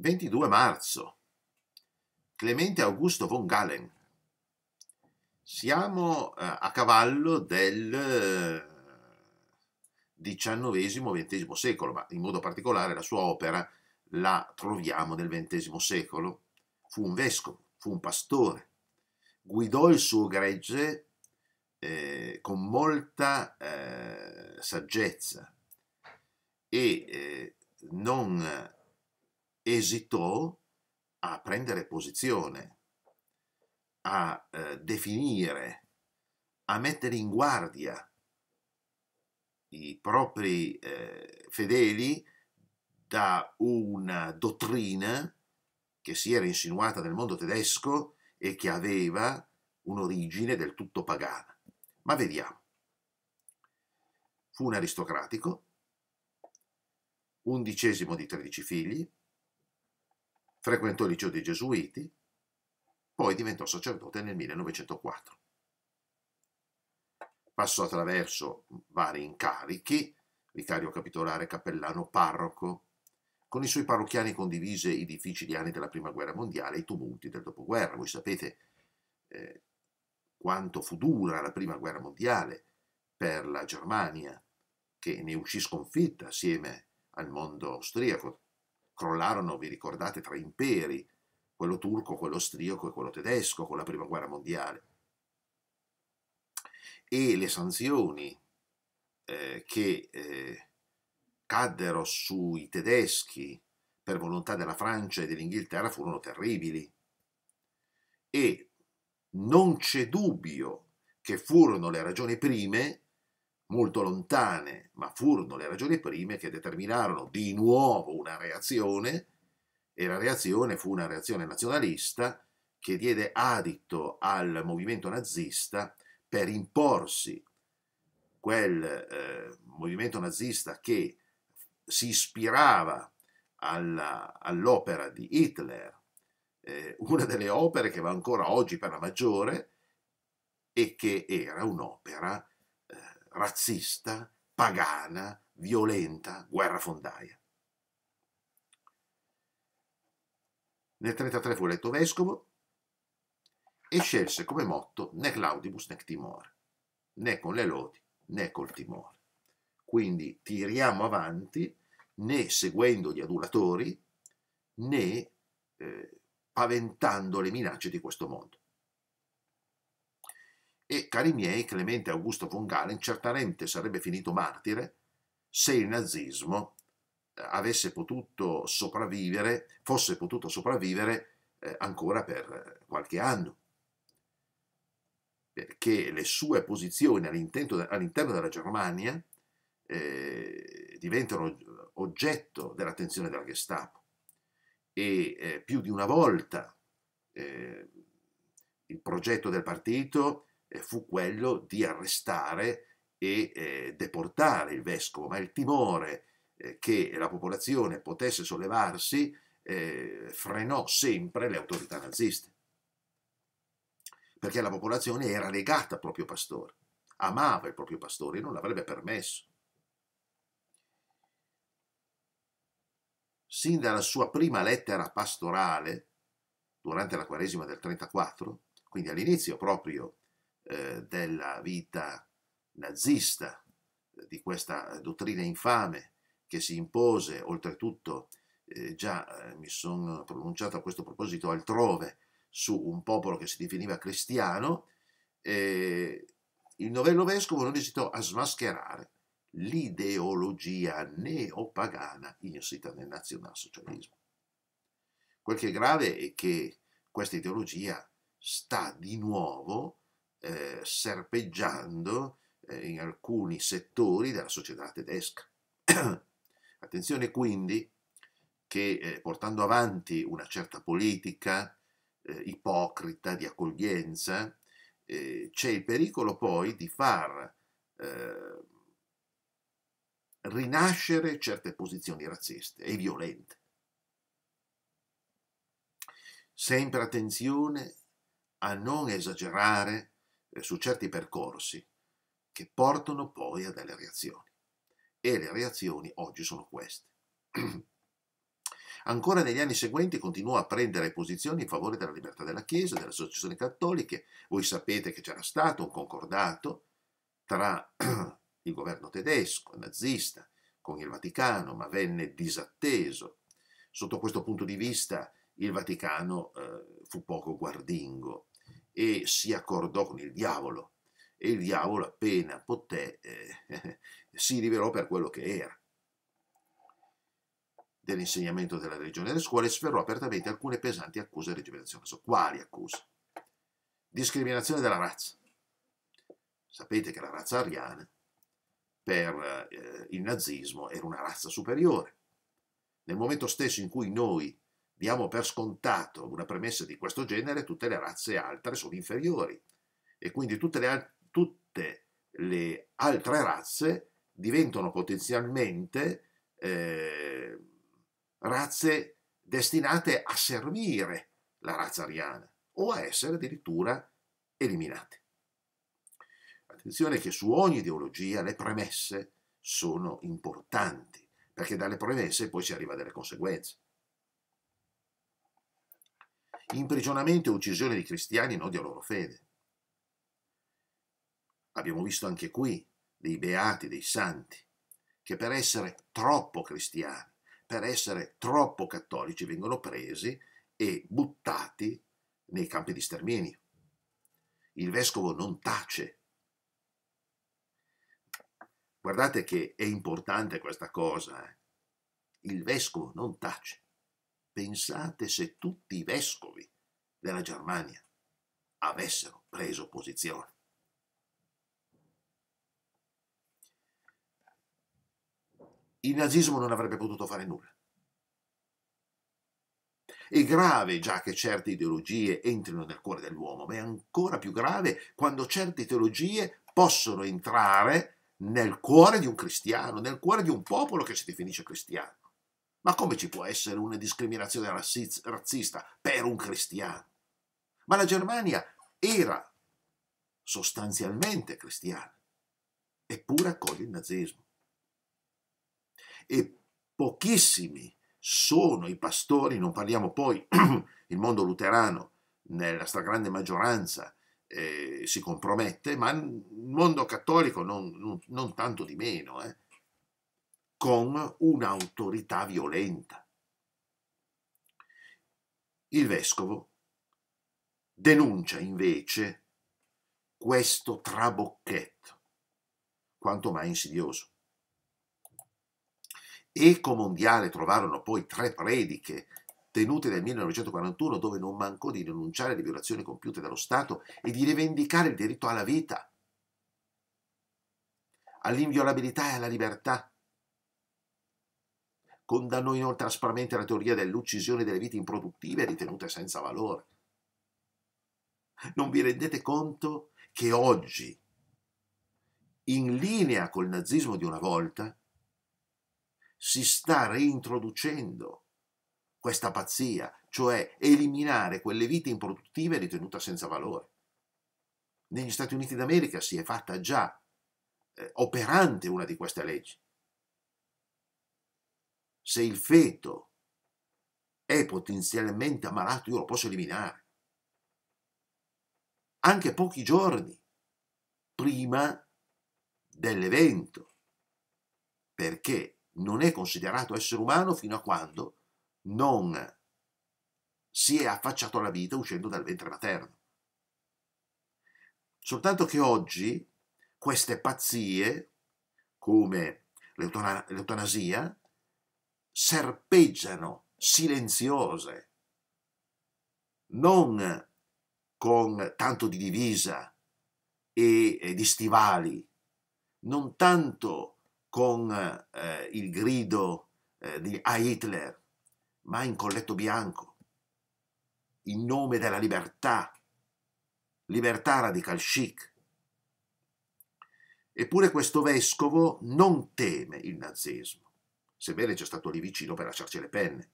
22 marzo. Clemente Augusto von Galen. Siamo eh, a cavallo del XIX-XX eh, secolo, ma in modo particolare la sua opera la troviamo nel XX secolo. Fu un vescovo, fu un pastore, guidò il suo gregge eh, con molta eh, saggezza e eh, non esitò a prendere posizione, a eh, definire, a mettere in guardia i propri eh, fedeli da una dottrina che si era insinuata nel mondo tedesco e che aveva un'origine del tutto pagana. Ma vediamo. Fu un aristocratico, undicesimo di tredici figli, frequentò il liceo dei Gesuiti, poi diventò sacerdote nel 1904. Passò attraverso vari incarichi, vicario capitolare, cappellano, parroco. Con i suoi parrocchiani condivise i difficili anni della Prima Guerra Mondiale e i tumulti del dopoguerra. Voi sapete eh, quanto fu dura la Prima Guerra Mondiale per la Germania, che ne uscì sconfitta assieme al mondo austriaco, crollarono, vi ricordate, tre imperi, quello turco, quello austriaco e quello tedesco con la prima guerra mondiale. E le sanzioni eh, che eh, caddero sui tedeschi per volontà della Francia e dell'Inghilterra furono terribili. E non c'è dubbio che furono le ragioni prime molto lontane, ma furono le ragioni prime che determinarono di nuovo una reazione, e la reazione fu una reazione nazionalista che diede adito al movimento nazista per imporsi quel eh, movimento nazista che si ispirava alla, all'opera di Hitler, eh, una delle opere che va ancora oggi per la maggiore e che era un'opera razzista, pagana, violenta guerra fondaia. Nel 1933 fu eletto vescovo e scelse come motto né Claudibus né timore, né con le lodi né col timore. Quindi tiriamo avanti né seguendo gli adulatori né eh, paventando le minacce di questo mondo. E, cari miei, Clemente Augusto von Galen certamente sarebbe finito martire se il nazismo eh, avesse potuto sopravvivere, fosse potuto sopravvivere eh, ancora per eh, qualche anno. Perché le sue posizioni all'interno, all'interno della Germania eh, diventano oggetto dell'attenzione della Gestapo e eh, più di una volta il progetto del partito fu quello di arrestare e eh, deportare il vescovo, ma il timore eh, che la popolazione potesse sollevarsi eh, frenò sempre le autorità naziste, perché la popolazione era legata al proprio pastore, amava il proprio pastore e non l'avrebbe permesso. Sin dalla sua prima lettera pastorale, durante la Quaresima del 34, quindi all'inizio proprio eh, della vita nazista, eh, di questa dottrina infame che si impose, oltretutto eh, già eh, mi sono pronunciato a questo proposito altrove su un popolo che si definiva cristiano, il novello vescovo non esitò a smascherare l'ideologia neopagana insita nel nazionalsocialismo. Quel che è grave è che questa ideologia sta di nuovo eh, serpeggiando eh, in alcuni settori della società tedesca. Attenzione quindi che eh, portando avanti una certa politica eh, ipocrita di accoglienza eh, c'è il pericolo poi di far eh, rinascere certe posizioni razziste e violente. Sempre attenzione a non esagerare eh, su certi percorsi che portano poi a delle reazioni. E le reazioni oggi sono queste. Ancora negli anni seguenti continuò a prendere posizioni in favore della libertà della Chiesa, delle associazioni cattoliche. Voi sapete che c'era stato un concordato tra il governo tedesco, nazista, con il Vaticano, ma venne disatteso. Sotto questo punto di vista il Vaticano eh, fu poco guardingo e si accordò con il diavolo e il diavolo appena poté eh, si rivelò per quello che era dell'insegnamento della religione nelle scuole sferrò apertamente alcune pesanti accuse di discriminazione. So, quali accuse? Discriminazione della razza. Sapete che la razza ariana per eh, il nazismo era una razza superiore. Nel momento stesso in cui noi Diamo per scontato una premessa di questo genere, tutte le razze altre sono inferiori e quindi tutte le, tutte le altre razze diventano potenzialmente eh, razze destinate a servire la razza ariana o a essere addirittura eliminate. Attenzione che su ogni ideologia le premesse sono importanti, perché dalle premesse poi si arriva a delle conseguenze imprigionamento e uccisione di cristiani in odio alla loro fede. Abbiamo visto anche qui dei beati, dei santi, che per essere troppo cristiani, per essere troppo cattolici, vengono presi e buttati nei campi di sterminio. Il vescovo non tace. Guardate che è importante questa cosa. Eh? Il vescovo non tace. Pensate se tutti i vescovi della Germania avessero preso posizione. Il nazismo non avrebbe potuto fare nulla. È grave già che certe ideologie entrino nel cuore dell'uomo, ma è ancora più grave quando certe teologie possono entrare nel cuore di un cristiano, nel cuore di un popolo che si definisce cristiano. Ma come ci può essere una discriminazione razzista per un cristiano? Ma la Germania era sostanzialmente cristiana, eppure accoglie il nazismo. E pochissimi sono i pastori, non parliamo poi il mondo luterano, nella stragrande maggioranza eh, si compromette, ma il mondo cattolico non, non, non tanto di meno. Eh con un'autorità violenta. Il vescovo denuncia invece questo trabocchetto, quanto mai insidioso. Eco mondiale trovarono poi tre prediche tenute nel 1941 dove non mancò di denunciare le violazioni compiute dallo Stato e di rivendicare il diritto alla vita, all'inviolabilità e alla libertà Condannò inoltre aspramente la teoria dell'uccisione delle vite improduttive ritenute senza valore. Non vi rendete conto che oggi, in linea col nazismo di una volta, si sta reintroducendo questa pazzia, cioè eliminare quelle vite improduttive ritenute senza valore. Negli Stati Uniti d'America si è fatta già eh, operante una di queste leggi se il feto è potenzialmente ammalato, io lo posso eliminare. Anche pochi giorni prima dell'evento, perché non è considerato essere umano fino a quando non si è affacciato alla vita uscendo dal ventre materno. Soltanto che oggi queste pazzie, come l'eutanasia, serpeggiano silenziose, non con tanto di divisa e, di stivali, non tanto con eh, il grido eh, di, a Hitler, ma in colletto bianco, in nome della libertà, libertà radical chic. Eppure questo vescovo non teme il nazismo sebbene sia stato lì vicino per lasciarci le penne.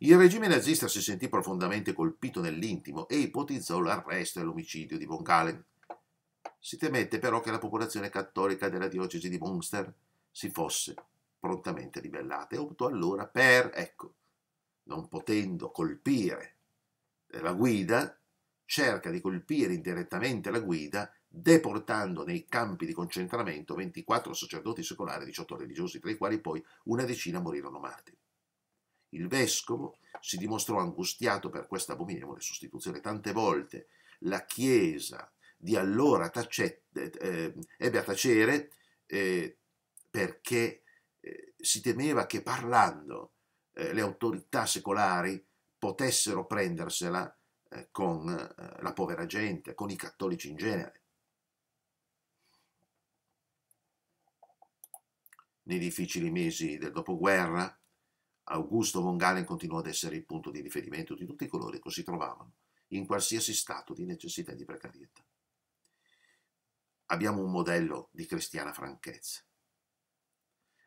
Il regime nazista si sentì profondamente colpito nell'intimo e ipotizzò l'arresto e l'omicidio di Von Galen. Si temette però che la popolazione cattolica della diocesi di Munster si fosse prontamente ribellata e optò allora per, ecco, non potendo colpire la guida, cerca di colpire indirettamente la guida deportando nei campi di concentramento 24 sacerdoti secolari 18 religiosi, tra i quali poi una decina morirono martiri. Il vescovo si dimostrò angustiato per questa abominevole sostituzione. Tante volte la Chiesa di allora tacette, eh, eh, ebbe a tacere eh, perché eh, si temeva che parlando eh, le autorità secolari potessero prendersela eh, con la povera gente, con i cattolici in genere. nei difficili mesi del dopoguerra, Augusto von Galen continuò ad essere il punto di riferimento di tutti coloro che si trovavano in qualsiasi stato di necessità e di precarietà. Abbiamo un modello di cristiana franchezza.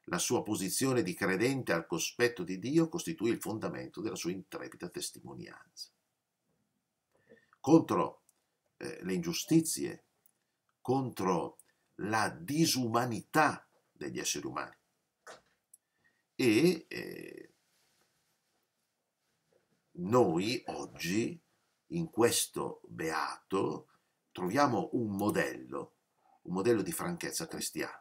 La sua posizione di credente al cospetto di Dio costituì il fondamento della sua intrepida testimonianza. Contro eh, le ingiustizie, contro la disumanità degli esseri umani. E eh, noi oggi in questo beato troviamo un modello, un modello di franchezza cristiana.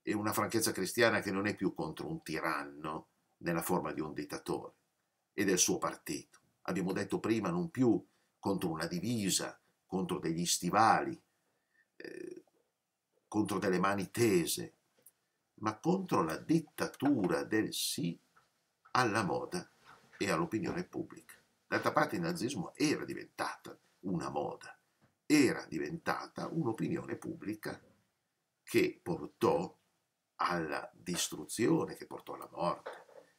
E una franchezza cristiana che non è più contro un tiranno nella forma di un dittatore e del suo partito. Abbiamo detto prima non più contro una divisa, contro degli stivali, eh, contro delle mani tese, ma contro la dittatura del sì alla moda e all'opinione pubblica. D'altra parte il nazismo era diventata una moda, era diventata un'opinione pubblica che portò alla distruzione, che portò alla morte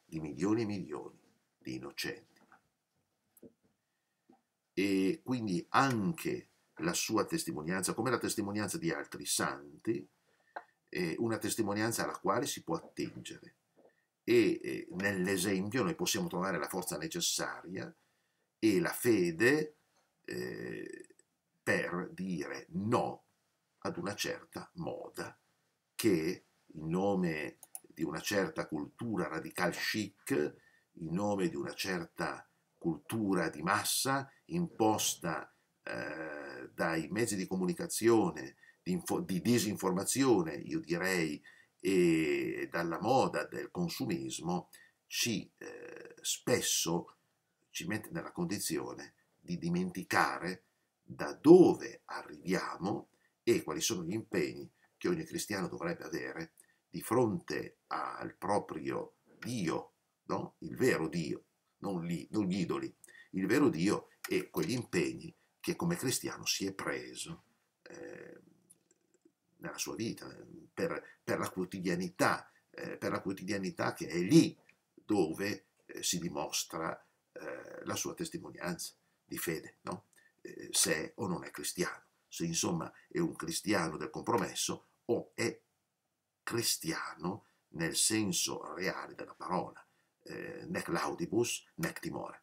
di milioni e milioni di innocenti. E quindi anche la sua testimonianza come la testimonianza di altri santi, eh, una testimonianza alla quale si può attingere. E eh, nell'esempio noi possiamo trovare la forza necessaria e la fede eh, per dire no ad una certa moda che in nome di una certa cultura radical chic, in nome di una certa cultura di massa imposta eh, dai mezzi di comunicazione, di, di disinformazione, io direi, e dalla moda del consumismo, ci eh, spesso ci mette nella condizione di dimenticare da dove arriviamo e quali sono gli impegni che ogni cristiano dovrebbe avere di fronte al proprio Dio, no? il vero Dio, non gli, non gli idoli, il vero Dio e quegli impegni che come cristiano si è preso eh, nella sua vita, per, per, la quotidianità, eh, per, la quotidianità, che è lì dove eh, si dimostra eh, la sua testimonianza di fede, no? Eh, se è o non è cristiano, se insomma è un cristiano del compromesso o è cristiano nel senso reale della parola, eh, nec laudibus, nec timore.